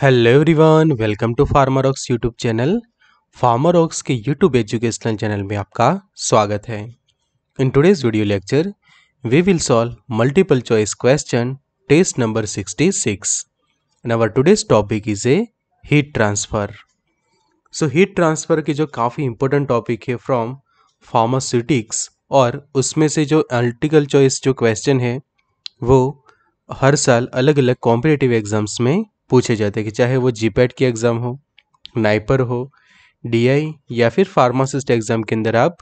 Hello everyone welcome to Pharma Rocks YouTube channel Pharma Rocks के YouTube educational channel में आपका स्वागत है in today's video lecture we will solve multiple choice question test number 66 and our today's topic is a heat transfer so heat transfer की जो काफ़ी important topic है from pharmaceutics और उसमें से जो मल्टीपल चॉइस जो क्वेश्चन है वो हर साल अलग अलग कॉम्पिटेटिव एग्ज़ाम्स में पूछे जाते हैं कि चाहे वो जीपैट की एग्ज़ाम हो नाइपर e हो डीआई या फिर फार्मासिस्ट एग्ज़ाम के अंदर आप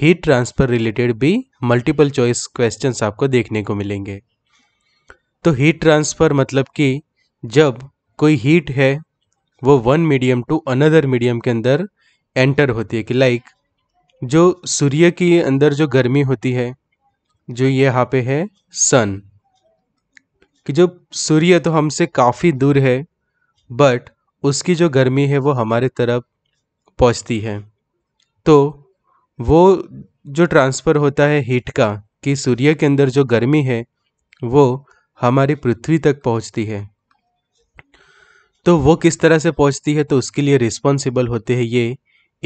हीट ट्रांसफ़र रिलेटेड भी मल्टीपल चॉइस क्वेश्चन आपको देखने को मिलेंगे तो हीट ट्रांसफ़र मतलब कि जब कोई हीट है वो one medium to another medium के अंदर एंटर होती है कि लाइक जो सूर्य के अंदर जो गर्मी होती है जो यहाँ पे है सन कि जो सूर्य तो हमसे काफ़ी दूर है बट उसकी जो गर्मी है वो हमारे तरफ पहुंचती है तो वो जो ट्रांसफ़र होता है हीट का कि सूर्य के अंदर जो गर्मी है वो हमारी पृथ्वी तक पहुंचती है तो वो किस तरह से पहुंचती है तो उसके लिए रिस्पॉन्सिबल होते हैं ये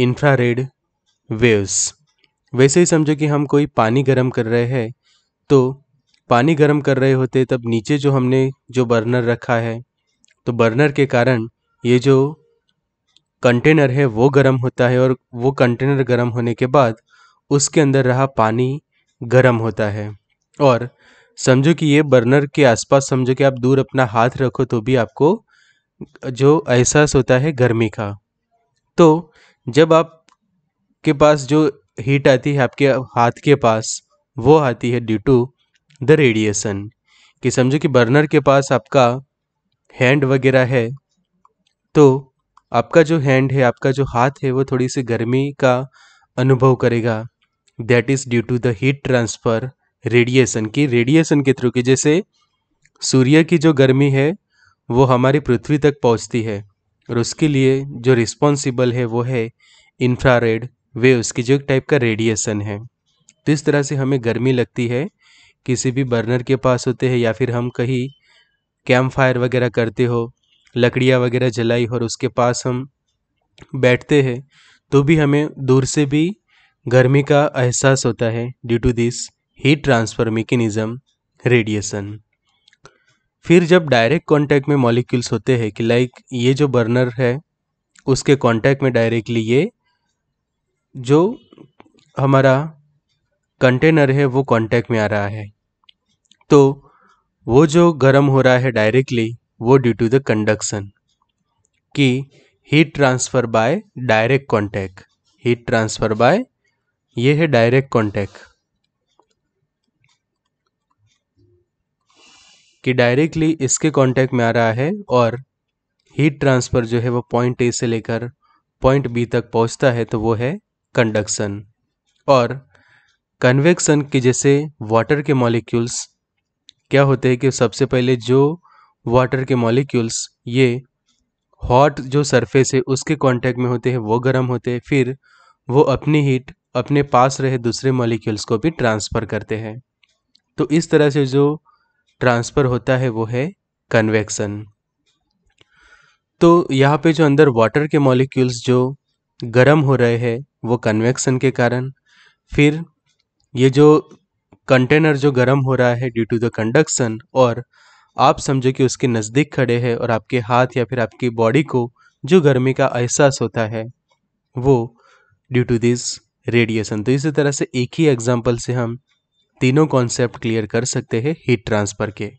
इंफ्रारेड वेव्स वैसे ही समझो कि हम कोई पानी गर्म कर रहे हैं तो पानी गर्म कर रहे होते तब नीचे जो हमने जो बर्नर रखा है तो बर्नर के कारण ये जो कंटेनर है वो गर्म होता है और वो कंटेनर गर्म होने के बाद उसके अंदर रहा पानी गर्म होता है और समझो कि ये बर्नर के आसपास समझो कि आप दूर अपना हाथ रखो तो भी आपको जो एहसास होता है गर्मी का तो जब आप के पास जो हीट आती है आपके हाथ के पास वो आती है ड्यू टू द रेडिएशन कि समझो कि बर्नर के पास आपका हैंड वगैरह है तो आपका जो हैंड है आपका जो हाथ है वो थोड़ी सी गर्मी का अनुभव करेगा that is due to the heat transfer radiation की रेडिएशन के थ्रू की जैसे सूर्य की जो गर्मी है वो हमारी पृथ्वी तक पहुंचती है और उसके लिए जो रिस्पॉन्सिबल है वो है इंफ्रारेड वे की जो एक टाइप का रेडिएशन है तो इस तरह से हमें गर्मी लगती है किसी भी बर्नर के पास होते हैं या फिर हम कहीं कैंप फायर वगैरह करते हो लकड़ियाँ वगैरह जलाई और उसके पास हम बैठते हैं तो भी हमें दूर से भी गर्मी का एहसास होता है due to this heat transfer mechanism radiation फिर जब डायरेक्ट कांटेक्ट में मॉलिक्यूल्स होते हैं कि लाइक ये जो बर्नर है उसके कांटेक्ट में डायरेक्टली ये जो हमारा कंटेनर है वो कांटेक्ट में आ रहा है तो वो जो गर्म हो रहा है डायरेक्टली वो ड्यू टू द कंडक्शन कि heat transfer by direct contact heat transfer by ये है डायरेक्ट कांटेक्ट कि डायरेक्टली इसके कांटेक्ट में आ रहा है और हीट ट्रांसफ़र जो है वो पॉइंट ए से लेकर पॉइंट बी तक पहुंचता है तो वो है कंडक्शन और कन्वेक्शन के जैसे वाटर के मॉलिक्यूल्स क्या होते हैं कि सबसे पहले जो वाटर के मॉलिक्यूल्स ये हॉट जो सरफेस है उसके कांटेक्ट में होते हैं वो गर्म होते हैं फिर वो अपनी हीट अपने पास रहे दूसरे मॉलिक्यूल्स को भी ट्रांसफ़र करते हैं तो इस तरह से जो ट्रांसफ़र होता है वो है कन्वेक्शन तो यहाँ पे जो अंदर वाटर के मॉलिक्यूल्स जो गर्म हो रहे हैं वो कन्वेक्शन के कारण फिर ये जो कंटेनर जो गर्म हो रहा है ड्यू टू द कंडक्शन और आप समझो कि उसके नज़दीक खड़े हैं और आपके हाथ या फिर आपकी बॉडी को जो गर्मी का एहसास होता है वो ड्यू टू दिस रेडिएशन तो इसी तरह से एक ही एग्जाम्पल से हम तीनों कॉन्सेप्ट क्लियर कर सकते हैं हीट ट्रांसफ़र के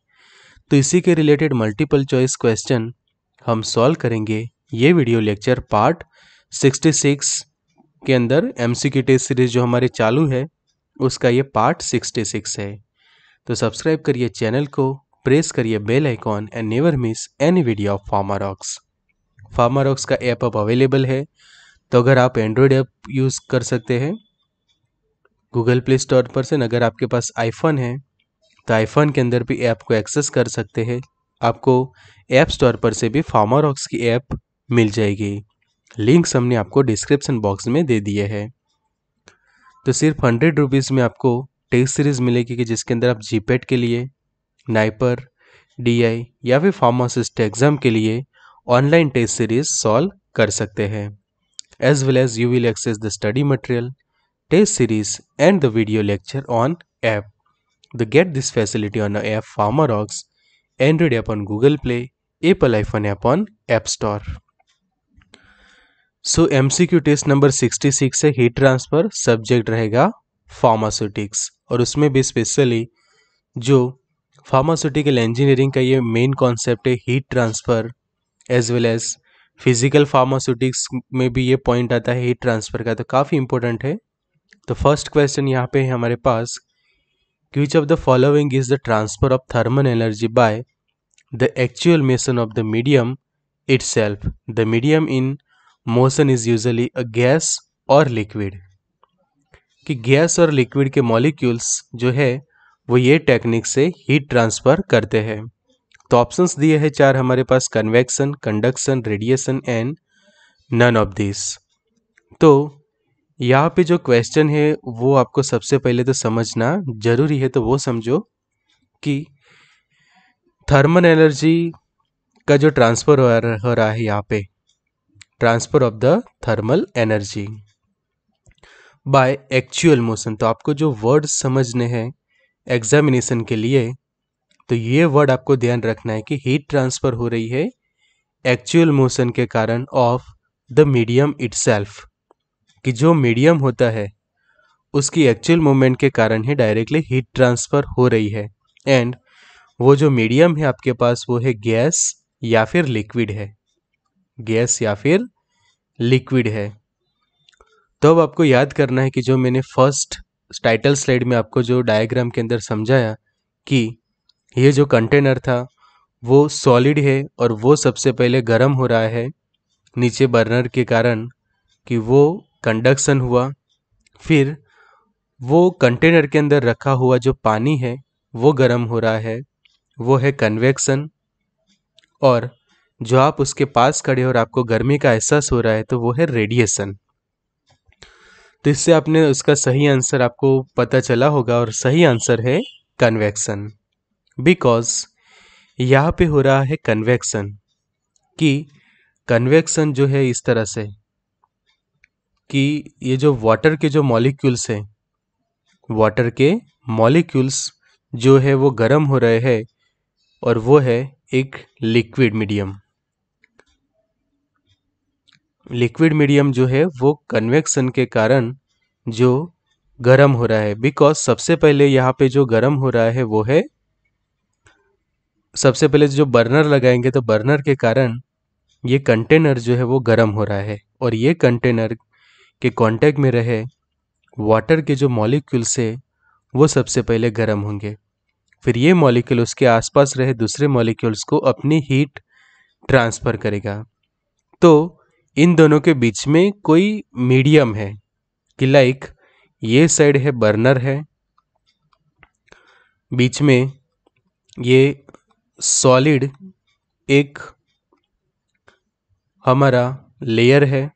तो इसी के रिलेटेड मल्टीपल चॉइस क्वेश्चन हम सॉल्व करेंगे ये वीडियो लेक्चर पार्ट 66 के अंदर एम सी टेस्ट सीरीज जो हमारे चालू है उसका ये पार्ट 66 है तो सब्सक्राइब करिए चैनल को प्रेस करिए bell icon and never miss any video of PharmaRocks PharmaRocks का ऐप अब अवेलेबल है तो अगर आप एंड्रॉयड ऐप यूज़ कर सकते हैं गूगल प्ले स्टोर पर से अगर आपके पास आईफोन है तो आईफोन के अंदर भी ऐप को एक्सेस कर सकते हैं आपको ऐप स्टोर पर से भी फार्मारॉक्स की ऐप मिल जाएगी लिंक्स हमने आपको डिस्क्रिप्शन बॉक्स में दे दिए हैं तो सिर्फ हंड्रेड रुपीज़ में आपको टेस्ट सीरीज़ मिलेगी कि जिसके अंदर आप जीपेट के लिए नाइपर डी या फिर फार्मासिस्ट एग्ज़ाम के लिए ऑनलाइन टेस्ट सीरीज़ सॉल्व कर सकते हैं as well as you will access the study material test series and the video lecture on app the get this facility on app PharmaRocks Android app on Google Play Apple iPhone app on app store so MCQ test number 66 है heat transfer subject रहेगा pharmaceutics और उसमें भी specially जो pharmaceutical engineering का ये main concept है heat transfer as well as physical pharmaceutics में भी ये पॉइंट आता है हीट ट्रांसफर का तो काफ़ी इंपॉर्टेंट है तो फर्स्ट क्वेश्चन यहाँ पे है हमारे पास which of the following is the transfer of thermal energy by the actual motion of the medium itself the medium in motion is usually a gas और लिक्विड कि गैस और लिक्विड के molecules जो है वो ये टेक्निक से heat transfer करते हैं तो ऑप्शंस दिए हैं चार हमारे पास convection conduction radiation and none of this तो यहाँ पे जो क्वेश्चन है वो आपको सबसे पहले तो समझना जरूरी है तो वो समझो कि थर्मल एनर्जी का जो ट्रांसफ़र हो रहा है यहाँ पे transfer of the thermal energy by actual motion तो आपको जो वर्ड समझने हैं एग्जामिनेशन के लिए तो ये वर्ड आपको ध्यान रखना है कि हीट ट्रांसफर हो रही है एक्चुअल मोशन के कारण ऑफ द मीडियम इट्सेल्फ कि जो मीडियम होता है उसकी एक्चुअल मूवमेंट के कारण ही डायरेक्टली हीट ट्रांसफर हो रही है एंड वो जो मीडियम है आपके पास वो है गैस या फिर लिक्विड है गैस या फिर लिक्विड है तो अब आपको याद करना है कि जो मैंने फर्स्ट टाइटल स्लाइड में आपको जो डायग्राम के अंदर समझाया कि ये जो कंटेनर था वो सॉलिड है और वो सबसे पहले गर्म हो रहा है नीचे बर्नर के कारण कि वो कंडक्शन हुआ फिर वो कंटेनर के अंदर रखा हुआ जो पानी है वो गर्म हो रहा है वो है कन्वेक्शन और जो आप उसके पास खड़े और आपको गर्मी का एहसास हो रहा है तो वो है रेडिएशन तो इससे आपने उसका सही आंसर आपको पता चला होगा और सही आंसर है कन्वेक्शन बिकॉज यहाँ पे हो रहा है कन्वेक्शन कि कन्वेक्शन जो है इस तरह से कि ये जो वाटर के जो मॉलिक्यूल्स हैं वाटर के मॉलिक्यूल्स जो है वो गर्म हो रहे हैं और वो है एक लिक्विड मीडियम लिक्विड मीडियम जो है वो कन्वेक्शन के कारण जो गर्म हो रहा है बिकॉज सबसे पहले यहाँ पे जो गर्म हो रहा है वो है सबसे पहले जो बर्नर लगाएंगे तो बर्नर के कारण ये कंटेनर जो है वो गर्म हो रहा है और ये कंटेनर के कांटेक्ट में रहे वाटर के जो मॉलिक्यूल्स है वो सबसे पहले गर्म होंगे फिर ये मॉलिक्यूल उसके आसपास रहे दूसरे मॉलिक्यूल्स को अपनी हीट ट्रांसफ़र करेगा तो इन दोनों के बीच में कोई मीडियम है कि लाइक ये साइड है बर्नर है बीच में ये सॉलिड एक हमारा लेयर है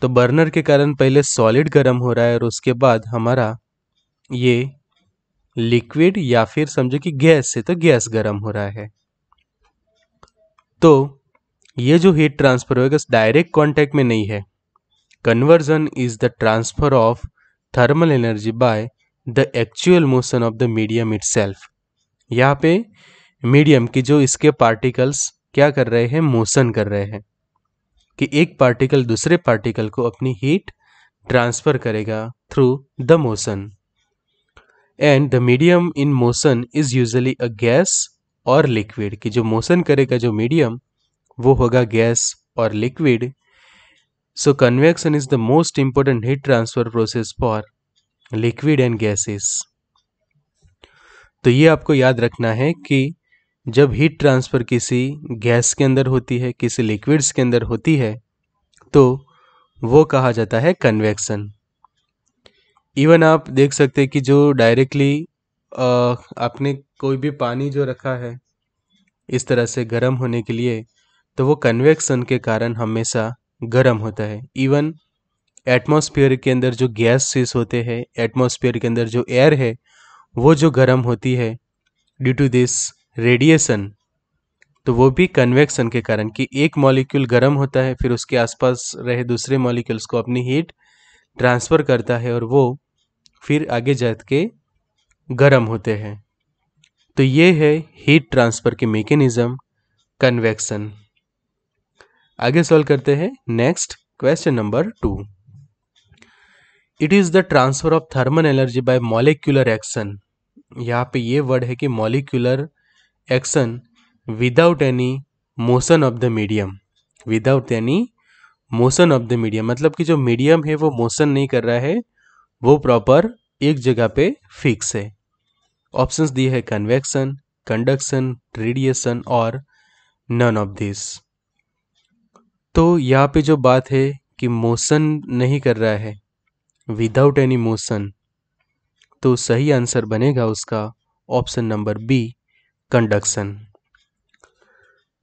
तो बर्नर के कारण पहले सॉलिड गर्म हो रहा है और उसके बाद हमारा ये लिक्विड या फिर समझो कि गैस से तो गैस गर्म हो रहा है तो ये जो हीट ट्रांसफर होगा डायरेक्ट कांटेक्ट में नहीं है conversion is the transfer of thermal energy by the actual motion of the medium itself यहाँ पे मीडियम की जो इसके पार्टिकल्स क्या कर रहे हैं मोशन कर रहे हैं कि एक पार्टिकल दूसरे पार्टिकल को अपनी हीट ट्रांसफर करेगा through the motion and the medium in motion is usually a gas और लिक्विड कि जो मोशन करेगा जो मीडियम वो होगा गैस और liquid so convection is the most important heat transfer process for liquid and gases तो ये आपको याद रखना है कि जब हीट ट्रांसफ़र किसी गैस के अंदर होती है किसी लिक्विड्स के अंदर होती है तो वो कहा जाता है कन्वेक्शन इवन आप देख सकते हैं कि जो डायरेक्टली आपने कोई भी पानी जो रखा है इस तरह से गर्म होने के लिए तो वो कन्वेक्सन के कारण हमेशा गर्म होता है इवन एटमॉस्फेयर के अंदर जो गैसेस होते हैं एटमॉस्फेयर के अंदर जो एयर है वो जो गर्म होती है ड्यू टू दिस रेडिएशन तो वो भी कन्वेक्शन के कारण कि एक मॉलिक्यूल गर्म होता है फिर उसके आसपास रहे दूसरे मॉलिक्यूल्स को अपनी हीट ट्रांसफ़र करता है और वो फिर आगे जा के गर्म होते हैं तो ये है हीट ट्रांसफ़र के मेकेनिज़्म कन्वेक्शन आगे सॉल्व करते हैं next question number two it is the transfer of thermal energy by molecular action यहाँ पे ये वर्ड है कि molecular action without any motion of the medium without any motion of the medium मतलब कि जो मीडियम है वो मोशन नहीं कर रहा है वो प्रॉपर एक जगह पे फिक्स है ऑप्शंस दिए है कन्वेक्शन कंडक्शन रेडिएशन और नन ऑफ दिस तो यहाँ पे जो बात है कि मोशन नहीं कर रहा है विदाउट एनी मोशन तो सही आंसर बनेगा उसका ऑप्शन नंबर बी कंडक्शन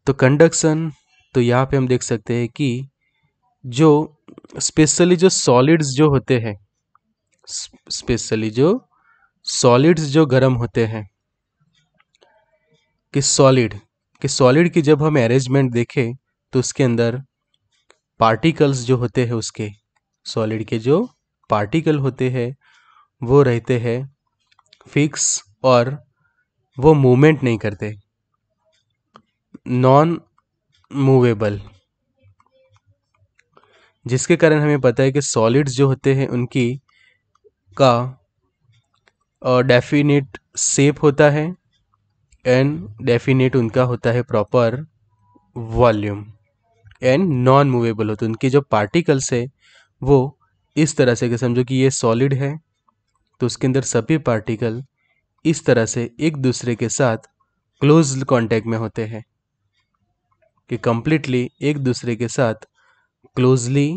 तो कंडक्शन तो यहाँ पे हम देख सकते हैं कि जो स्पेशली जो सॉलिड्स जो होते हैं स्पेशली जो सॉलिड्स जो गर्म होते हैं कि सॉलिड कि सॉलिड की जब हम अरेंजमेंट देखें तो उसके अंदर पार्टिकल्स जो होते हैं उसके सॉलिड के जो पार्टिकल होते हैं वो रहते हैं फिक्स और वो मूवमेंट नहीं करते नॉन मूवेबल जिसके कारण हमें पता है कि सॉलिड्स जो होते हैं उनकी का डेफिनेट सेप होता है एंड डेफिनेट उनका होता है proper volume and non movable होते हैं उनके जो पार्टिकल्स है वो इस तरह से कि समझो कि ये सॉलिड है तो उसके अंदर सभी पार्टिकल इस तरह से एक दूसरे के साथ क्लोज कांटेक्ट में होते हैं कि कंप्लीटली एक दूसरे के साथ क्लोजली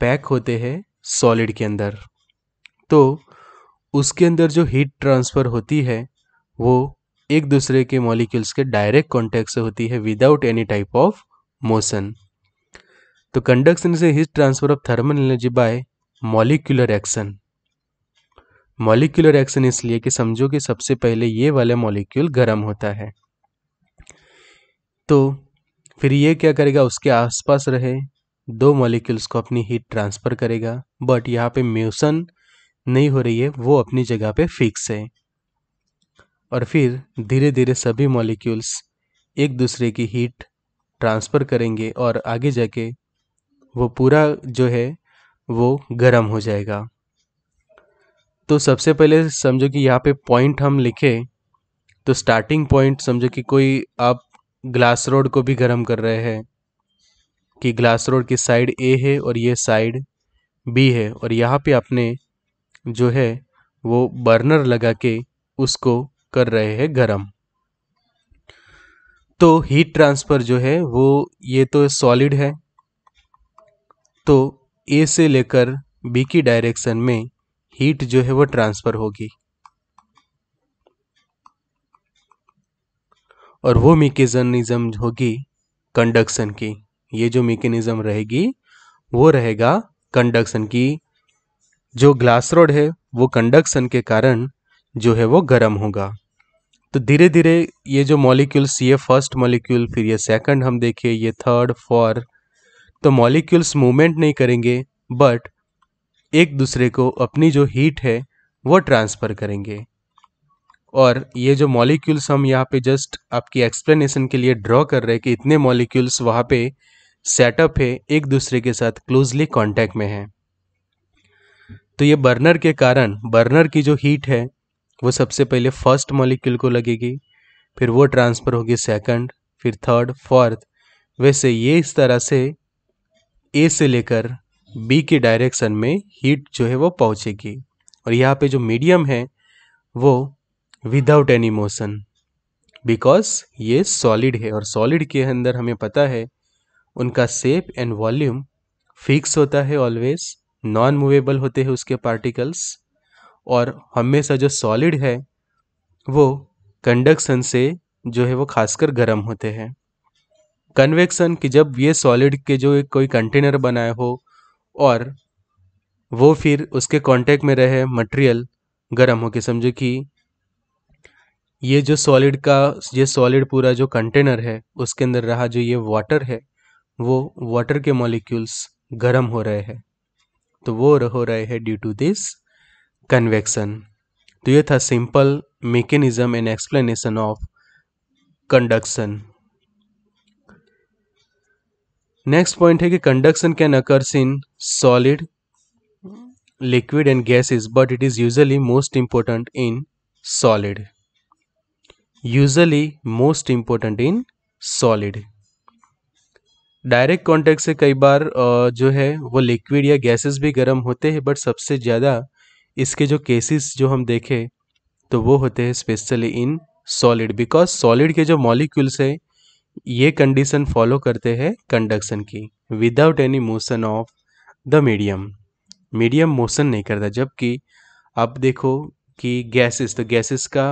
पैक होते हैं सॉलिड के अंदर तो उसके अंदर जो हीट ट्रांसफ़र होती है वो एक दूसरे के मॉलिक्यूल्स के डायरेक्ट कांटेक्ट से होती है without any type of motion तो कंडक्शन से a transfer of thermal energy by molecular action molecular action इसलिए कि समझो कि सबसे पहले ये वाला मॉलिक्यूल गर्म होता है तो फिर ये क्या करेगा उसके आसपास रहे दो मॉलिक्यूल्स को अपनी हीट ट्रांसफ़र करेगा बट यहाँ पे म्यूसन नहीं हो रही है वो अपनी जगह पे फिक्स है और फिर धीरे धीरे सभी मॉलिक्यूल्स एक दूसरे की हीट ट्रांसफ़र करेंगे और आगे जाके वो पूरा जो है वो गर्म हो जाएगा तो सबसे पहले समझो कि यहाँ पे पॉइंट हम लिखे तो स्टार्टिंग पॉइंट समझो कि कोई आप ग्लास रोड को भी गर्म कर रहे हैं कि ग्लास रोड की साइड ए है और ये साइड बी है और यहाँ पे आपने जो है वो बर्नर लगा के उसको कर रहे हैं गर्म तो हीट ट्रांसफ़र जो है वो ये तो सॉलिड है तो ए से लेकर बी की डायरेक्शन में हीट जो है वो ट्रांसफ़र होगी और वो मेकेजनिज्म होगी कंडक्शन की ये जो मेकेनिज्म रहेगी वो रहेगा कंडक्शन की जो ग्लास रोड है वो कंडक्शन के कारण जो है वो गर्म होगा तो धीरे धीरे ये जो मॉलिक्यूल्स ये फर्स्ट मॉलिक्यूल फिर ये सेकंड हम देखिए ये थर्ड फोर्थ तो मॉलिक्यूल्स मूवमेंट नहीं करेंगे बट एक दूसरे को अपनी जो हीट है वो ट्रांसफ़र करेंगे और ये जो मॉलिक्यूल्स हम यहाँ पे जस्ट आपकी एक्सप्लेनेशन के लिए ड्रॉ कर रहे हैं कि इतने मॉलिक्यूल्स वहाँ पे सेटअप है एक दूसरे के साथ क्लोजली कांटेक्ट में है तो ये बर्नर के कारण बर्नर की जो हीट है वो सबसे पहले फर्स्ट मॉलिक्यूल को लगेगी फिर वो ट्रांसफ़र होगी सेकंड फिर थर्ड फोर्थ वैसे ये इस तरह से ए से लेकर बी के डायरेक्शन में हीट जो है वो पहुँचेगी और यहाँ पे जो मीडियम है वो विदाउट एनी मोशन बिकॉज ये सॉलिड है और सॉलिड के अंदर हमें पता है उनका सेप एंड वॉल्यूम फिक्स होता है ऑलवेज नॉन मूवेबल होते हैं उसके पार्टिकल्स और हमेशा जो सॉलिड है वो कंडक्शन से जो है वो खासकर गर्म होते हैं कन्वेक्शन कि जब ये सॉलिड के जो एक कोई कंटेनर बनाए हो और वो फिर उसके कांटेक्ट में रहे मटेरियल गर्म हो के समझो कि ये जो सॉलिड का ये सॉलिड पूरा जो कंटेनर है उसके अंदर रहा जो ये वाटर है वो वाटर के मॉलिक्यूल्स गर्म हो रहे हैं तो वो हो रहे हैं ड्यू टू दिस कन्वेक्शन तो ये था simple mechanism and explanation of conduction next point है कि conduction can occurs in solid liquid and gases but it is usually most important in solid usually most important in solid direct contact से कई बार जो है वो liquid या gases भी गर्म होते हैं बट सबसे ज़्यादा इसके जो केसेस जो हम देखें तो वो होते हैं specially in solid because solid के जो मॉलिक्यूल्स है ये कंडीशन फॉलो करते हैं कंडक्शन की without any motion of the medium medium motion नहीं करता जबकि आप देखो कि गैसेस तो गैसेस का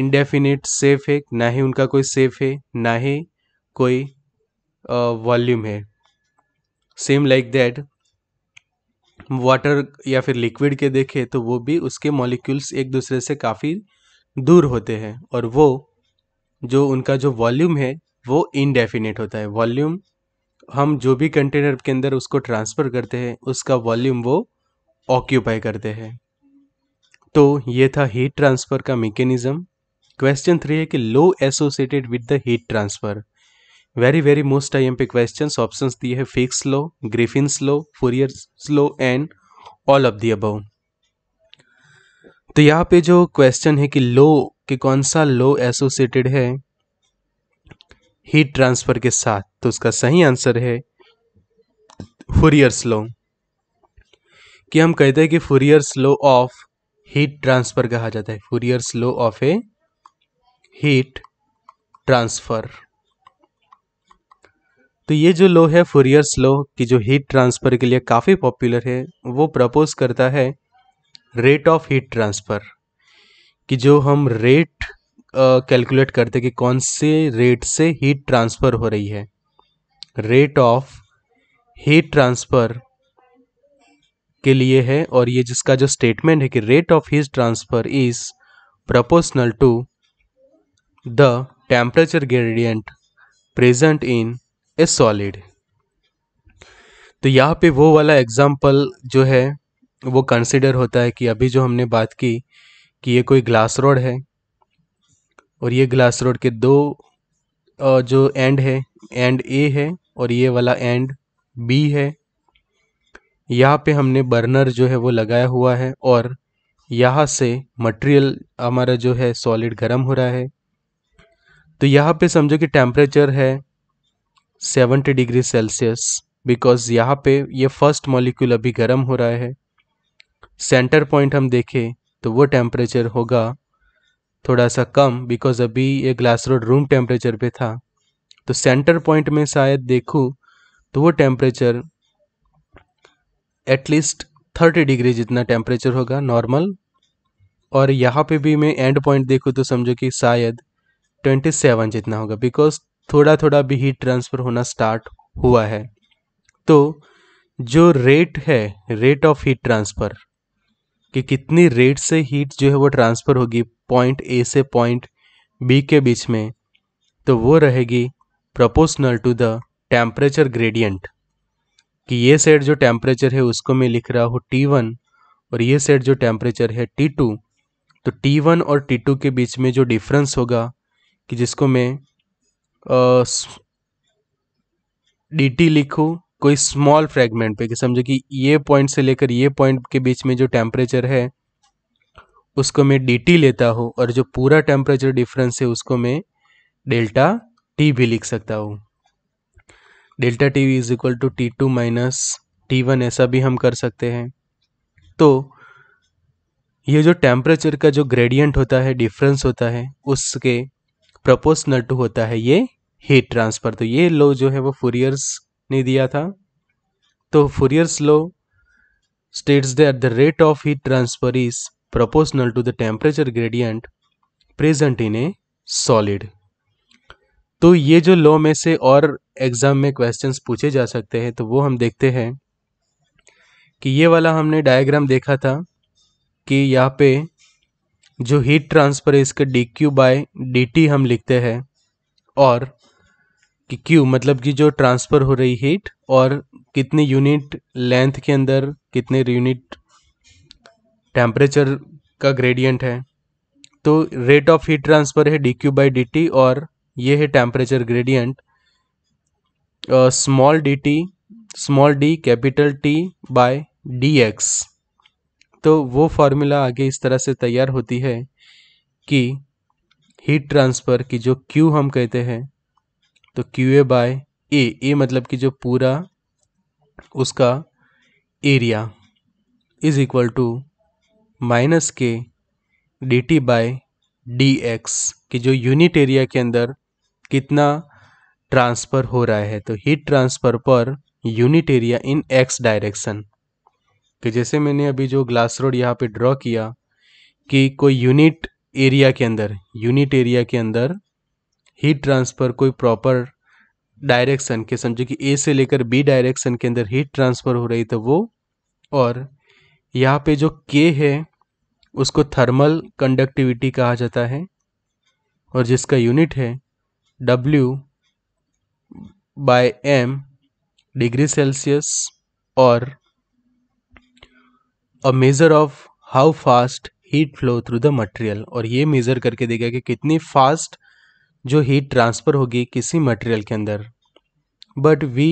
इनडेफिनेट सेफ है ना ही उनका कोई सेफ है ना ही कोई वॉल्यूम है सेम लाइक दैट वाटर या फिर लिक्विड के देखे तो वो भी उसके मॉलिक्यूल्स एक दूसरे से काफ़ी दूर होते हैं और वो जो उनका जो वॉल्यूम है वो इनडेफिनेट होता है वॉल्यूम हम जो भी कंटेनर के अंदर उसको ट्रांसफ़र करते हैं उसका वॉल्यूम वो ऑक्यूपाई करते हैं तो ये था हीट ट्रांसफ़र का मेकेनिज़्म क्वेश्चन थ्री है कि law associated with the heat transfer very very most I M P question option दिए हैं Fick's law Griffin's law Fourier's law and all of the above तो यहाँ पे जो क्वेश्चन है कि लो कि कौन सा लो एसोसिएटेड है हीट ट्रांसफर के साथ तो उसका सही आंसर है फुरियर्स लो कि हम कहते हैं कि Fourier's law of heat transfer कहा जाता है Fourier's law of a heat transfer तो ये जो लो है फुरियर्स लो की जो हीट ट्रांसफर के लिए काफ़ी पॉपुलर है वो प्रपोज करता है रेट ऑफ हीट ट्रांसफर कि जो हम रेट कैलकुलेट करते हैं कि कौन से रेट से हीट ट्रांसफ़र हो रही है रेट ऑफ हीट ट्रांसफ़र के लिए है और ये जिसका जो स्टेटमेंट है कि rate of heat transfer is proportional to the temperature gradient present in a solid तो यहाँ पे वो वाला एग्जाम्पल जो है वो कंसिडर होता है कि अभी जो हमने बात की कि ये कोई ग्लास रोड है और ये ग्लास रोड के दो जो एंड है एंड ए है और ये वाला एंड बी है यहाँ पे हमने बर्नर जो है वो लगाया हुआ है और यहाँ से मटेरियल हमारा जो है सॉलिड गर्म हो रहा है तो यहाँ पे समझो कि टेम्परेचर है 70 डिग्री सेल्सियस बिकॉज यहाँ पे ये फर्स्ट मॉलिक्यूल अभी गर्म हो रहा है सेंटर पॉइंट हम देखें तो वो टेम्परेचर होगा थोड़ा सा कम बिकॉज अभी ये ग्लास रोड रूम टेम्परेचर पे था तो सेंटर पॉइंट में शायद देखूँ तो वो टेम्परेचर एटलीस्ट थर्टी डिग्री जितना टेम्परेचर होगा नॉर्मल और यहाँ पे भी मैं एंड पॉइंट देखूँ तो समझो कि शायद ट्वेंटी सेवन जितना होगा बिकॉज थोड़ा थोड़ा भी हीट ट्रांसफ़र होना स्टार्ट हुआ है तो जो रेट है रेट ऑफ हीट ट्रांसफ़र कि कितनी रेट से हीट जो है वो ट्रांसफ़र होगी पॉइंट ए से पॉइंट बी के बीच में तो वो रहेगी proportional to the temperature gradient कि ये सेट जो टेम्परेचर है उसको मैं लिख रहा हूँ टी वन और ये सेट जो टेम्परेचर है टी टू तो टी वन और टी टू के बीच में जो डिफरेंस होगा कि जिसको मैं डी टी लिखूँ कोई स्मॉल फ्रेगमेंट पे कि समझो कि ये पॉइंट से लेकर ये पॉइंट के बीच में जो टेम्परेचर है उसको मैं डी टी लेता हूँ और जो पूरा टेम्परेचर डिफरेंस है उसको मैं डेल्टा टी भी लिख सकता हूँ delta T is equal to T two minus T one ऐसा भी हम कर सकते हैं तो ये जो टेम्परेचर का जो ग्रेडियंट होता है डिफरेंस होता है उसके प्रपोजनल टू होता है ये हीट ट्रांसफ़र तो ये लो जो है वो फूरियर्स नहीं दिया था तो Fourier's law states the that the rate of heat transfer is proportional to the temperature gradient present in a solid तो ये जो लॉ में से और एग्जाम में क्वेश्चंस पूछे जा सकते हैं तो वो हम देखते हैं कि ये वाला हमने डायग्राम देखा था कि यहाँ पे जो हीट ट्रांसफर है इसके D Q by D T हम लिखते हैं और कि क्यू मतलब कि जो ट्रांसफ़र हो रही हीट और कितने यूनिट लेंथ के अंदर कितने यूनिट टेम्परेचर का ग्रेडियंट है तो रेट ऑफ हीट ट्रांसफ़र है D Q by D T और ये है temperature gradient small D T small D capital T by D X तो वो फार्मूला आगे इस तरह से तैयार होती है कि हीट ट्रांसफ़र की जो क्यू हम कहते हैं तो क्यू ए बाय ए ए मतलब कि जो पूरा उसका area is equal to minus K D T by D X कि जो यूनिट एरिया के अंदर कितना ट्रांसफ़र हो रहा है तो heat transfer per unit area in X direction कि जैसे मैंने अभी जो ग्लास रोड यहाँ पे ड्रॉ किया कि कोई यूनिट एरिया के अंदर यूनिट एरिया के अंदर हीट ट्रांसफ़र कोई प्रॉपर डायरेक्शन के समझो कि ए से लेकर बी डायरेक्शन के अंदर हीट ट्रांसफ़र हो रही तो वो और यहाँ पे जो के है उसको थर्मल कंडक्टिविटी कहा जाता है और जिसका यूनिट है W by M degree Celsius और a measure of how fast heat flow through the material और ये मेज़र करके देखा कि कितनी फास्ट जो हीट ट्रांसफ़र होगी किसी मटेरियल के अंदर but we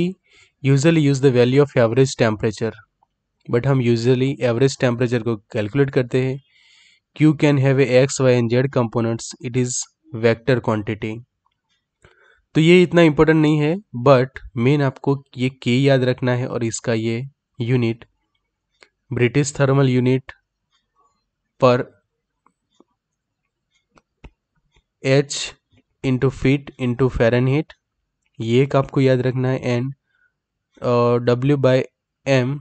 usually use the value of average temperature but हम यूज़ली एवरेज टेम्परेचर को कैलकुलेट करते हैं Q can have a X Y and Z components it is vector quantity तो ये इतना इम्पोर्टेंट नहीं है बट मेन आपको ये के याद रखना है और इसका ये unit British thermal unit per H into feet into heat ये एक आपको याद रखना है and W by M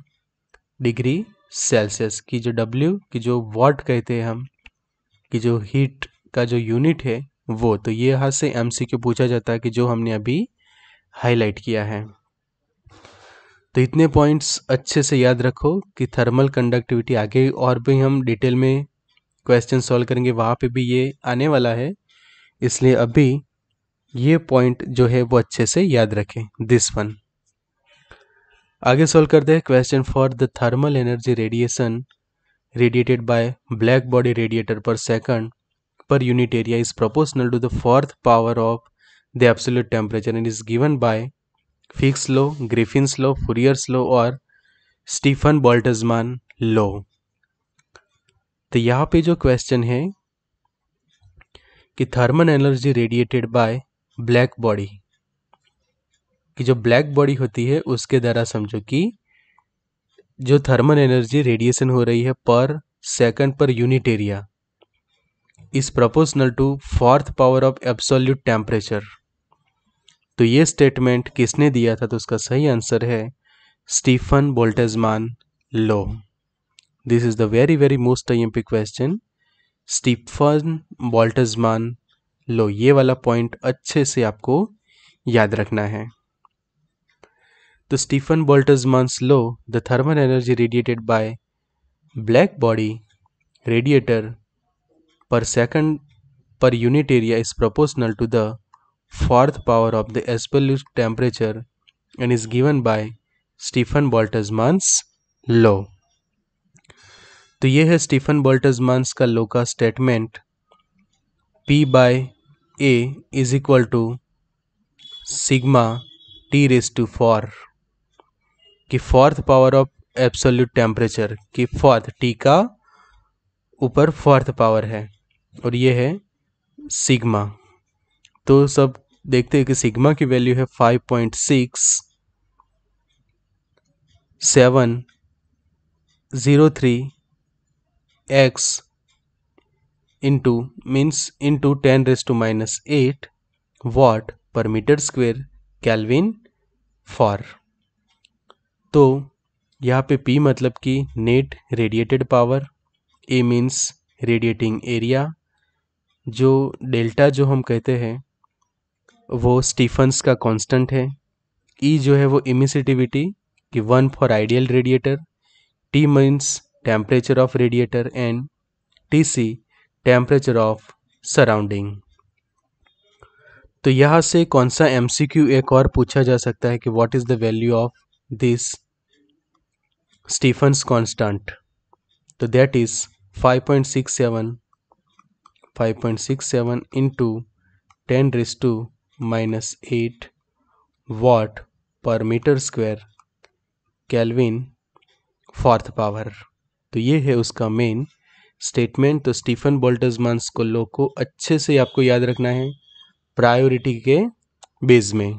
degree Celsius की जो डब्ल्यू की जो वाट कहते हैं हम कि जो हीट का जो यूनिट है वो तो ये यहाँ से एम सी क्यू पूछा जाता है कि जो हमने अभी हाईलाइट किया है तो इतने पॉइंट्स अच्छे से याद रखो कि थर्मल कंडक्टिविटी आगे और भी हम डिटेल में क्वेश्चन सॉल्व करेंगे वहाँ पे भी ये आने वाला है इसलिए अभी ये पॉइंट जो है वो अच्छे से याद रखें दिस वन आगे सॉल्व करते हैं question for the thermal energy radiation radiated by black body radiator per second per unit area is proportional to the fourth power of the absolute temperature and is given by Fick's law Griffin's law Fourier's law और Stefan Boltzmann law तो यहाँ पे जो question है कि thermal energy radiated by black body कि जो black body होती है उसके द्वारा समझो कि जो थर्मल एनर्जी रेडिएशन हो रही है per second per unit area is proportional to fourth power of absolute temperature तो ये स्टेटमेंट किसने दिया था तो उसका सही आंसर है Stefan Boltzmann law this is the very very most I question Stefan Boltzmann law ये वाला पॉइंट अच्छे से आपको याद रखना है तो Stefan Boltzmann law the thermal energy radiated by black body radiator per second per unit area is proportional to the fourth power of the एस्पेल्यूस temperature and is given by Stefan Boltzmann law तो ये है Stefan Boltzmann's का law का statement P by A is equal to sigma T raise to four कि fourth power of absolute temperature कि fourth T का ऊपर फोर्थ पावर है और ये है सिग्मा तो सब देखते हैं कि सिग्मा की वैल्यू है 5.6 seven zero three x into means into 10 raised to minus 8 watt per meter square kelvin for तो यहाँ पे P मतलब कि net radiated power A means radiating area जो डेल्टा जो हम कहते हैं वो स्टीफन्स का कांस्टेंट है E जो है वो इमिसिटिविटी कि one for ideal radiator T means temperature of radiator and TC temperature of surrounding. तो यहाँ से कौन सा एम सी क्यू एक और पूछा जा सकता है कि what is the value of this Stefan's constant तो that is five point six seven five point six seven into ten raise to minus eight watt per metre square kelvin fourth power तो ये है उसका main statement तो Stefan Boltzmann's को law को अच्छे से आपको याद रखना है प्रायोरिटी के बेस में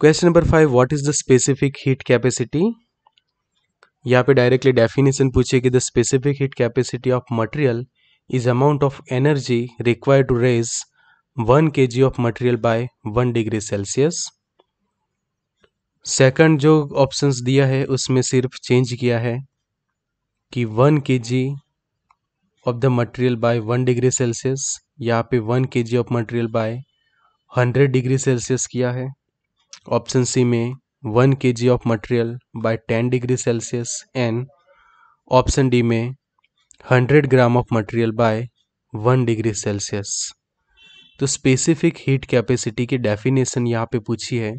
question number five what is the specific heat capacity यहाँ पे डायरेक्टली डेफिनेशन पूछे कि the specific heat capacity of material is amount of energy required to raise one K G of material by one degree Celsius second जो options दिया है उसमें सिर्फ change किया है कि one K G of the material by one degree Celsius यहाँ पे one K G of material by hundred degree Celsius किया है ऑप्शन सी में one K G of material by ten degree Celsius and option D में hundred gram of material by one degree Celsius तो specific heat capacity की definition यहाँ पे पूछी है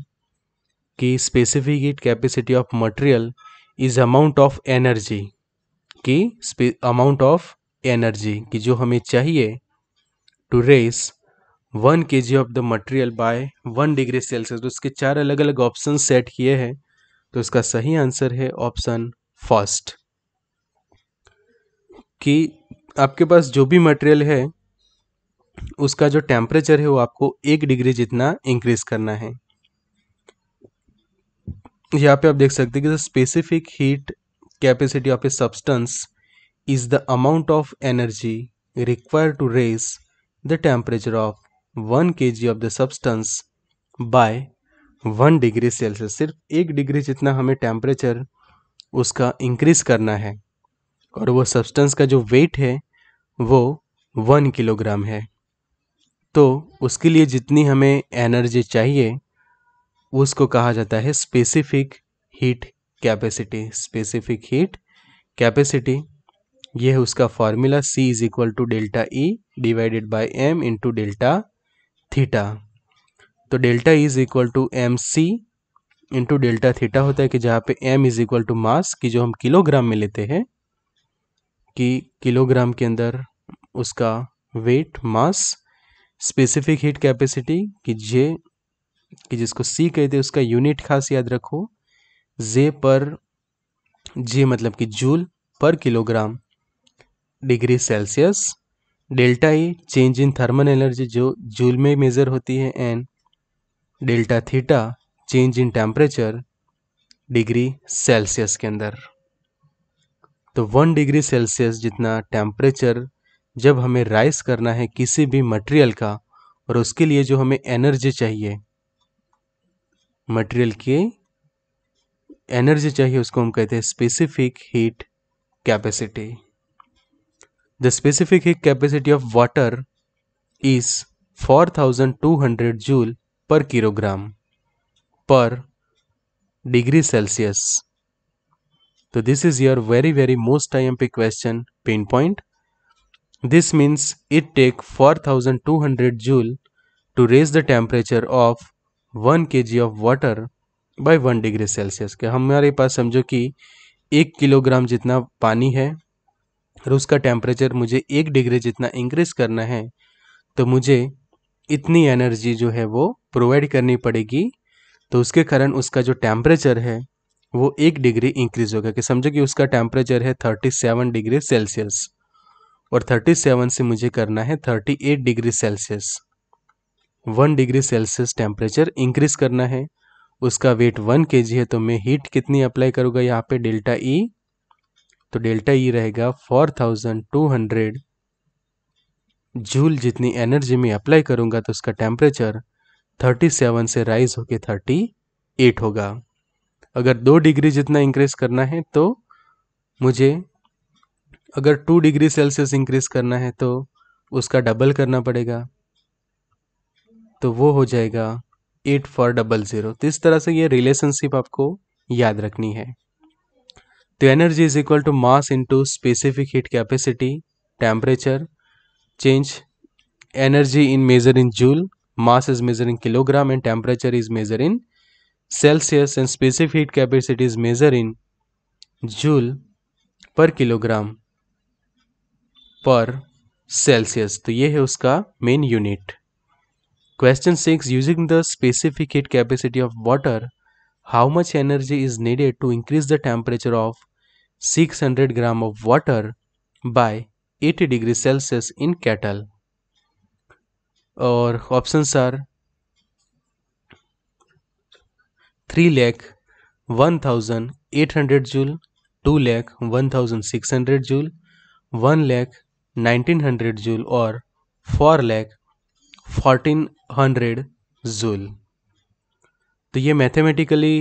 कि specific heat capacity of material is amount of energy कि amount of energy कि जो हमें चाहिए to raise one K G of the material by one degree Celsius तो इसके चार अलग अलग ऑप्शन सेट किए हैं तो इसका सही आंसर है ऑप्शन फर्स्ट कि आपके पास जो भी मटेरियल है उसका जो टेम्परेचर है वो आपको एक डिग्री जितना इंक्रीज करना है यहाँ पे आप देख सकते हैं कि the specific heat capacity of a substance is the amount of energy require to raise the temperature of one K G of the substance by one degree Celsius सिर्फ एक डिग्री जितना हमें टेम्परेचर उसका इंक्रीज करना है और वो substance का जो वेट है वो वन किलोग्राम है तो उसके लिए जितनी हमें एनर्जी चाहिए उसको कहा जाता है specific heat capacity specific heat capacity यह है उसका formula C is equal to delta E divided by M into delta theta तो delta is equal to M C into delta theta होता है कि जहाँ पे M is equal to mass की जो हम किलोग्राम में लेते हैं कि किलोग्राम के अंदर उसका weight mass specific heat capacity कि जे कि जिसको सी कहते हैं उसका यूनिट खास याद रखो जे पर जे मतलब कि joule per kilogram degree Celsius delta E change in thermal energy जो जूल में मेज़र होती है and delta theta change in temperature degree Celsius के अंदर तो वन डिग्री सेल्सियस जितना टेम्परेचर जब हमें राइस करना है किसी भी मटेरियल का और उसके लिए जो हमें एनर्जी चाहिए मटेरियल की एनर्जी चाहिए उसको हम कहते हैं specific heat capacity the specific heat capacity of water is 4200 joule per kilogram per degree Celsius तो this is your very very most IMP question pen point this means it take 4200 joule to raise the temperature of one K G of water by one degree Celsius के हमारे पास समझो कि एक kilogram जितना पानी है और उसका टेम्परेचर मुझे एक डिग्री जितना इंक्रीज करना है तो मुझे इतनी एनर्जी जो है वो प्रोवाइड करनी पड़ेगी तो उसके कारण उसका जो टेम्परेचर है वो एक डिग्री इंक्रीज होगा कि समझो कि उसका टेम्परेचर है थर्टी सेवन डिग्री सेल्सियस और थर्टी सेवन से मुझे करना है thirty eight degree Celsius one degree Celsius temperature increase करना है उसका वेट वन के है तो मैं हीट कितनी अप्लाई करूँगा यहाँ पे डेल्टा ई e। तो डेल्टा ई e रहेगा four thousand two hundred joule जितनी एनर्जी में अप्लाई करूँगा तो उसका टेम्परेचर थर्टी सेवन से राइज होके थर्टी एट होगा अगर दो डिग्री जितना इंक्रीज करना है तो मुझे अगर टू डिग्री सेल्सियस इंक्रीज करना है तो उसका डबल करना पड़ेगा तो वो हो जाएगा एट फोर डबल ज़ीरो तो इस तरह से ये रिलेशनशिप आपको याद रखनी है तो energy is equal to mass into specific heat capacity temperature change energy in measure in joule mass is measure in kilogram and temperature is measure in Celsius and specific heat capacity is measure in joule per kilogram per Celsius तो ये है उसका main unit Question 6 Using the specific heat capacity of water, how much energy is needed to increase the temperature of 600 gram of water by 80 degrees Celsius in kettle? Or options are 3 lakh 1800 joule, 2 lakh 1600 joule, 1 lakh 1900 joule, or 4 lakh fourteen hundred joule तो ये mathematically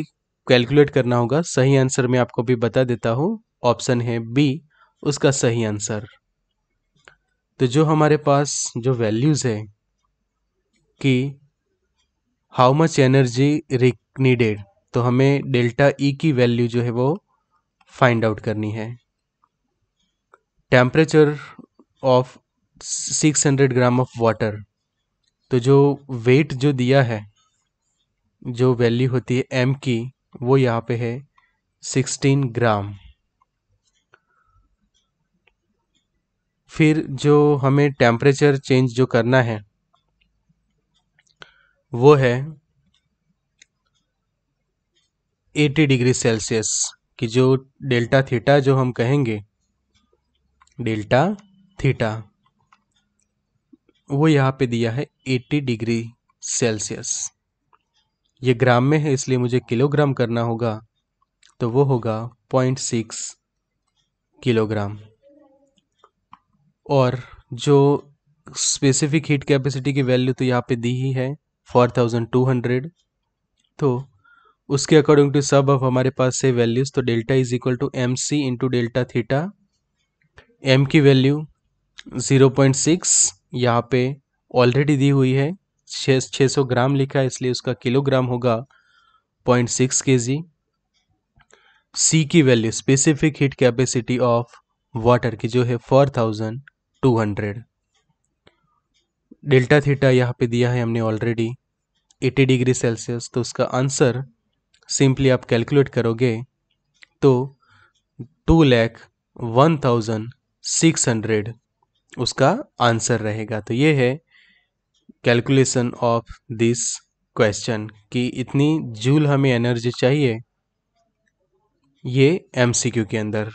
calculate करना होगा सही answer मैं आपको भी बता देता हूँ ऑप्शन है बी उसका सही आंसर तो जो हमारे पास जो वैल्यूज़ है कि हाउ मच एनर्जी नीडेड तो हमें डेल्टा ई e की वैल्यू जो है वो फाइंड आउट करनी है temperature of 600 gram of water तो जो वेट जो दिया है जो वैल्यू होती है एम की वो यहाँ पे है सिक्सटीन ग्राम फिर जो हमें टेम्परेचर चेंज जो करना है वो है 80 डिग्री सेल्सियस कि जो डेल्टा थीटा जो हम कहेंगे डेल्टा थीटा वो यहाँ पे दिया है 80 डिग्री सेल्सियस ये ग्राम में है इसलिए मुझे किलोग्राम करना होगा तो वो होगा पॉइंट सिक्स किलोग्राम और जो स्पेसिफिक हीट कैपेसिटी की वैल्यू तो यहाँ पे दी ही है फोर थाउजेंड टू हंड्रेड तो उसके अकॉर्डिंग टू सब अब हमारे पास से वैल्यूज़ तो delta is equal to M C into delta theta M की वैल्यू ज़ीरो पॉइंट सिक्स यहाँ पे ऑलरेडी दी हुई है छः छः सौ ग्राम लिखा है इसलिए उसका किलोग्राम होगा पॉइंट सिक्स के जी सी की value specific heat capacity of water की जो है four thousand two hundred delta theta यहाँ पे दिया है हमने ऑलरेडी 80 डिग्री सेल्सियस तो उसका आंसर सिंपली आप कैलकुलेट करोगे तो two lakh one thousand six hundred उसका आंसर रहेगा तो ये है कैलकुलेशन ऑफ दिस क्वेश्चन कि इतनी जूल हमें एनर्जी चाहिए ये एमसीक्यू के अंदर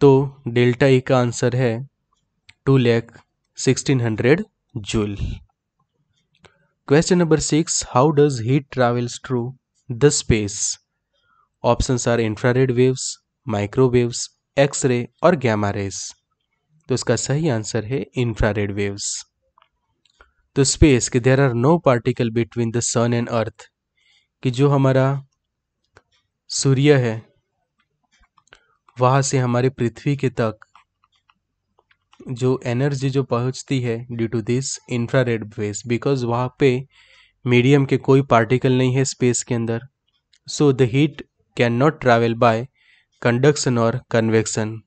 तो डेल्टा ई e का आंसर है two lakh sixteen hundred joule question number six how does heat travels through the space options are infrared waves microwaves x ray और गैमा रेस तो इसका सही आंसर है इंफ्रारेड वेव्स तो स्पेस कि there are no particle between the sun and earth कि जो हमारा सूर्य है वहाँ से हमारे पृथ्वी के तक जो एनर्जी जो पहुँचती है due to this infrared waves because वहाँ पे मीडियम के कोई पार्टिकल नहीं है स्पेस के अंदर so the heat can not travel by conduction और कन्वेक्शन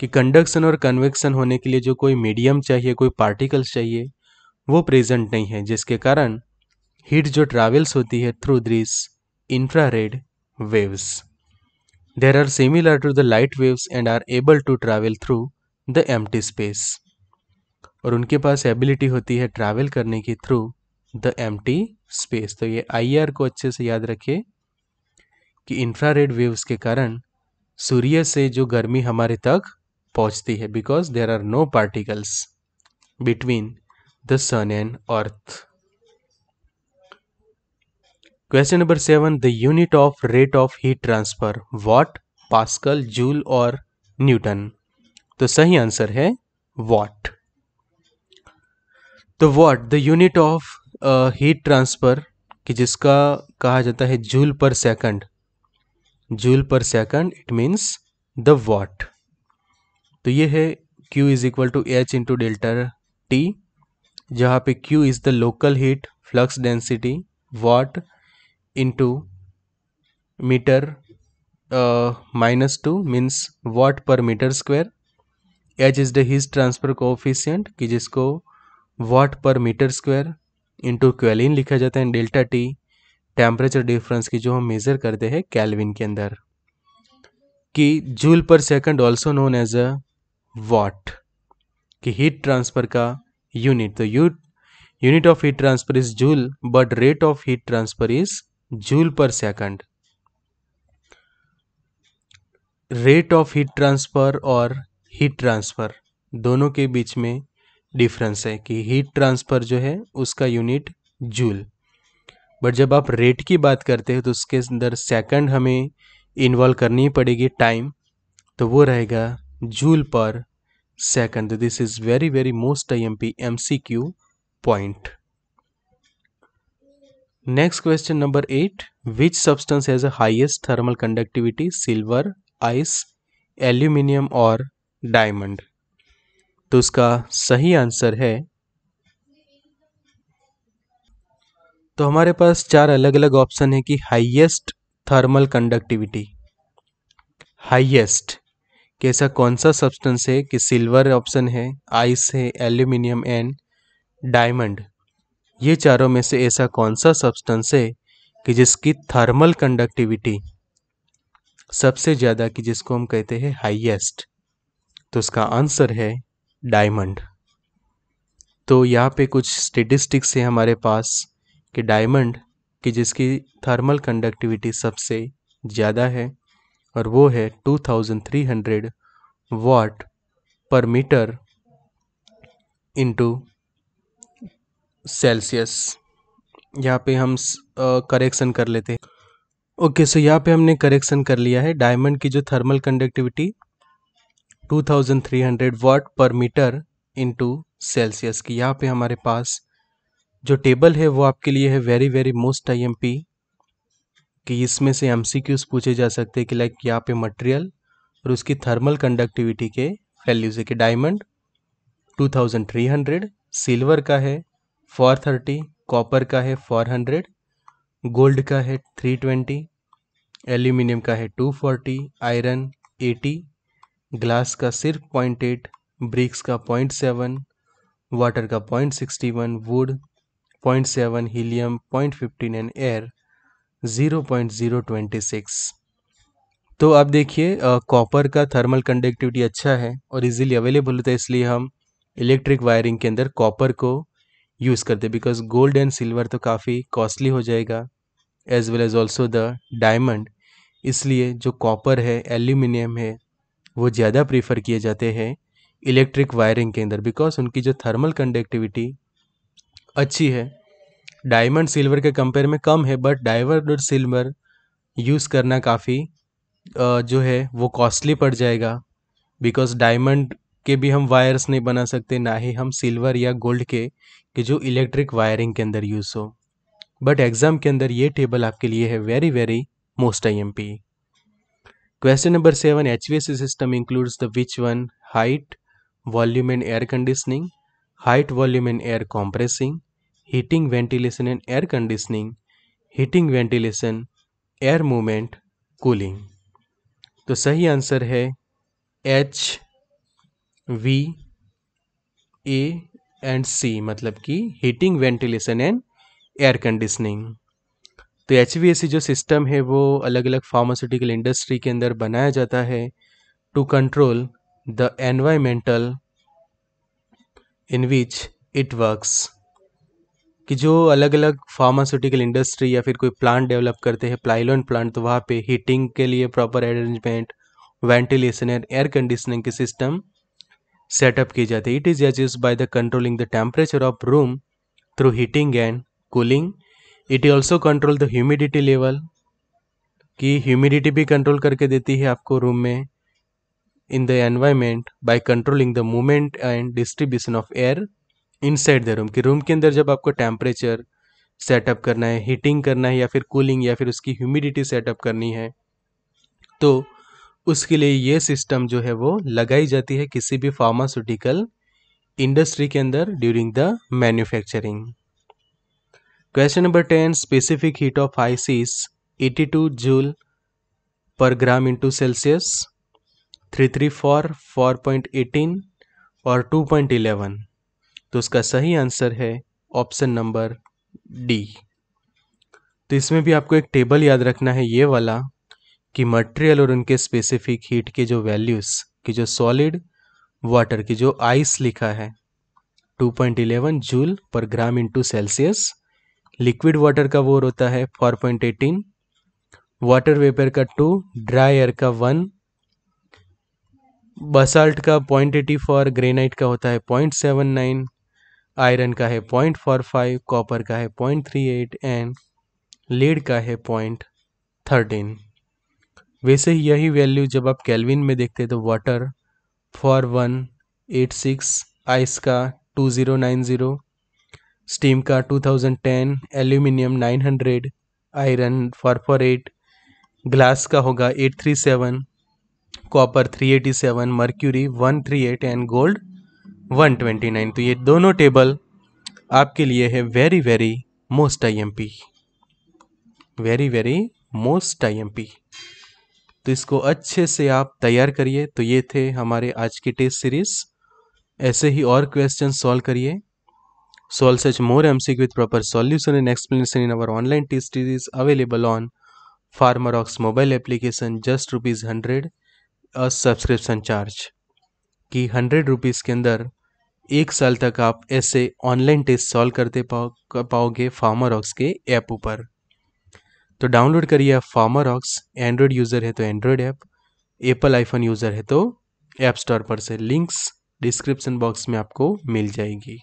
कि कंडक्शन और कन्वेक्शन होने के लिए जो कोई मीडियम चाहिए कोई पार्टिकल्स चाहिए वो प्रेजेंट नहीं है जिसके कारण हीट जो ट्रैवल्स होती है through this infrared waves there are similar to the light waves and are able to travel through the empty space और उनके पास एबिलिटी होती है ट्रैवल करने की थ्रू द एम्प्टी स्पेस तो ये आई को अच्छे से याद रखिए कि इंफ्रारेड वेव्स के कारण सूर्य से जो गर्मी हमारे तक पहुंचती है because there are no particles between the sun and earth question number seven the unit of rate of heat transfer watt pascal joule और न्यूटन तो सही आंसर है वॉट तो watt the unit of heat transfer कि जिसका कहा जाता है joule per second joule per second it means the watt तो ये है Q is equal to h into delta T जहाँ पे Q is the local heat flux density watt into metre minus two means watt per metre square h is the heat transfer coefficient कि जिसको what per metre square into क्वेलिन लिखा जाता है delta T temperature difference की जो हम measure करते हैं कैलविन के अंदर कि joule per second also known as a watt कि हीट ट्रांसफ़र का यूनिट तो you unit of heat transfer is joule but rate of heat transfer is joule per second rate of heat transfer और heat transfer दोनों के बीच में difference है कि हीट ट्रांसफ़र जो है उसका यूनिट जूल बट जब आप रेट की बात करते हैं तो उसके अंदर सेकंड हमें इन्वॉल्व करनी पड़ेगी टाइम तो वो रहेगा joule per second this is very very most I M P M C Q point next question number eight which substance has highest thermal conductivity silver ice aluminium और diamond तो उसका सही answer है तो हमारे पास चार अलग अलग ऑप्शन है कि हाइएस्ट थर्मल कंडक्टिविटी हाइएस्ट कि ऐसा कौन सा सब्सटेंस है कि सिल्वर ऑप्शन है आइस है एल्यूमिनियम एंड डायमंड ये चारों में से ऐसा कौन सा सब्सटेंस है कि जिसकी थर्मल कंडक्टिविटी सबसे ज़्यादा कि जिसको हम कहते हैं हाईएस्ट तो उसका आंसर है डायमंड तो यहाँ पे कुछ स्टेटिस्टिक्स है हमारे पास कि डायमंड कि जिसकी थर्मल कंडक्टिविटी सबसे ज़्यादा है और वो है 2300 वाट पर मीटर इंटू सेल्सियस यहाँ पे हम करेक्शन कर लेते हैं ओके सो यहाँ पे हमने करेक्शन कर लिया है डायमंड की जो थर्मल कंडक्टिविटी 2300 वाट पर मीटर इंटू सेल्सियस की यहाँ पे हमारे पास जो टेबल है वो आपके लिए है very very most I M P कि इसमें से एम पूछे जा सकते हैं कि लाइक यहाँ पे मटेरियल और उसकी थर्मल कंडक्टिविटी के वैल्यूज है कि डायमंड 2300 सिल्वर का है 430 कॉपर का है 400 गोल्ड का है 320 एल्यूमिनियम का है 240 आयरन एटी ग्लास का सिर्फ पॉइंट एट ब्रिक्स का पॉइंट सेवन वाटर का point sixty one wood point seven helium point fifteen and air 0.026 तो आप देखिए कॉपर का थर्मल कंडक्टिविटी अच्छा है और इजीली अवेलेबल होता है इसलिए हम इलेक्ट्रिक वायरिंग के अंदर कॉपर को यूज़ करते बिकॉज गोल्ड एंड सिल्वर तो काफ़ी कॉस्टली हो जाएगा as well as also the diamond इसलिए जो कॉपर है एल्यूमिनियम है वो ज़्यादा प्रीफर किए जाते हैं इलेक्ट्रिक वायरिंग के अंदर बिकॉज उनकी जो थर्मल कंडक्टिविटी अच्छी है डायमंड सिल्वर के कंपेयर में कम है बट डायमंड सिल्वर यूज़ करना काफ़ी जो है वो कॉस्टली पड़ जाएगा बिकॉज डायमंड के भी हम वायर्स नहीं बना सकते ना ही हम सिल्वर या गोल्ड के कि जो इलेक्ट्रिक वायरिंग के अंदर यूज़ हो बट एग्ज़ाम के अंदर ये टेबल आपके लिए है very very most I M P question number seven H V system includes the which one height volume and air conditioning height volume and air compressing heating ventilation and air conditioning heating ventilation air movement cooling तो सही answer है H V A and C मतलब कि heating ventilation and air conditioning तो H V A C जो system है वो अलग अलग फार्मास्यूटिकल इंडस्ट्री के अंदर बनाया जाता है to control the environmental in which it works कि जो अलग अलग फार्मास्यूटिकल इंडस्ट्री या फिर कोई प्लांट डेवलप करते हैं प्लाइलोन प्लांट तो वहाँ पे हीटिंग के लिए proper arrangement ventilation and air conditioning के सिस्टम सेटअप की जाती है it is as by the controlling the temperature of room through heating and cooling it also control the humidity level कि ह्यूमिडिटी भी कंट्रोल करके देती है आपको रूम में in the environment by controlling the movement and distribution of air inside the room कि room के अंदर जब आपको टेम्परेचर सेटअप करना है हीटिंग करना है या फिर कूलिंग या फिर उसकी ह्यूमिडिटी सेटअप करनी है तो उसके लिए ये सिस्टम जो है वो लगाई जाती है किसी भी फार्मास्यूटिकल इंडस्ट्री के अंदर during the manufacturing question number ten specific heat of ice is 82 joule per gram into Celsius three three four point eighteen और टू पॉइंट इलेवन तो उसका सही आंसर है ऑप्शन नंबर डी तो इसमें भी आपको एक टेबल याद रखना है ये वाला कि मटेरियल और उनके स्पेसिफिक हीट के जो वैल्यूज़ की जो सॉलिड वाटर की जो आइस लिखा है 2.11 joule per gram into Celsius liquid water का वो होता है 4.18 वाटर वेपर का टू ड्राई एयर का वन बसाल्ट का 0.84 ग्रेनाइट का होता है 0.79 आयरन का है पॉइंट फोर फाइव कॉपर का है point three eight and lead का है पॉइंट थर्टीन वैसे ही यही वैल्यू जब आप कैलविन में देखते तो water four one eight six ice का two zero nine zero steam का two thousand ten aluminium nine hundred iron eight glass का होगा eight three seven copper three eighty seven mercury one three eight and gold nine तो ये दोनों table आपके लिए है very very most I M P very very most I M P तो इसको अच्छे से आप तैयार करिए तो ये थे हमारे आज की टेस्ट सीरीज ऐसे ही और क्वेश्चन सॉल्व करिए solve such more M MCQ with proper solution and explanation in our online test series available on farmer mobile application just rupees hundred a subscription charge कि हंड्रेड रुपीज़ के अंदर एक साल तक आप ऐसे ऑनलाइन टेस्ट सॉल्व करते पाओ पाओगे फार्मर ऑक्स के ऐप ऊपर तो डाउनलोड करिए फार्मर ऑक्स एंड्रॉयड यूज़र है तो Android app Apple iPhone user है तो ऐप स्टोर पर से लिंक्स डिस्क्रिप्शन बॉक्स में आपको मिल जाएगी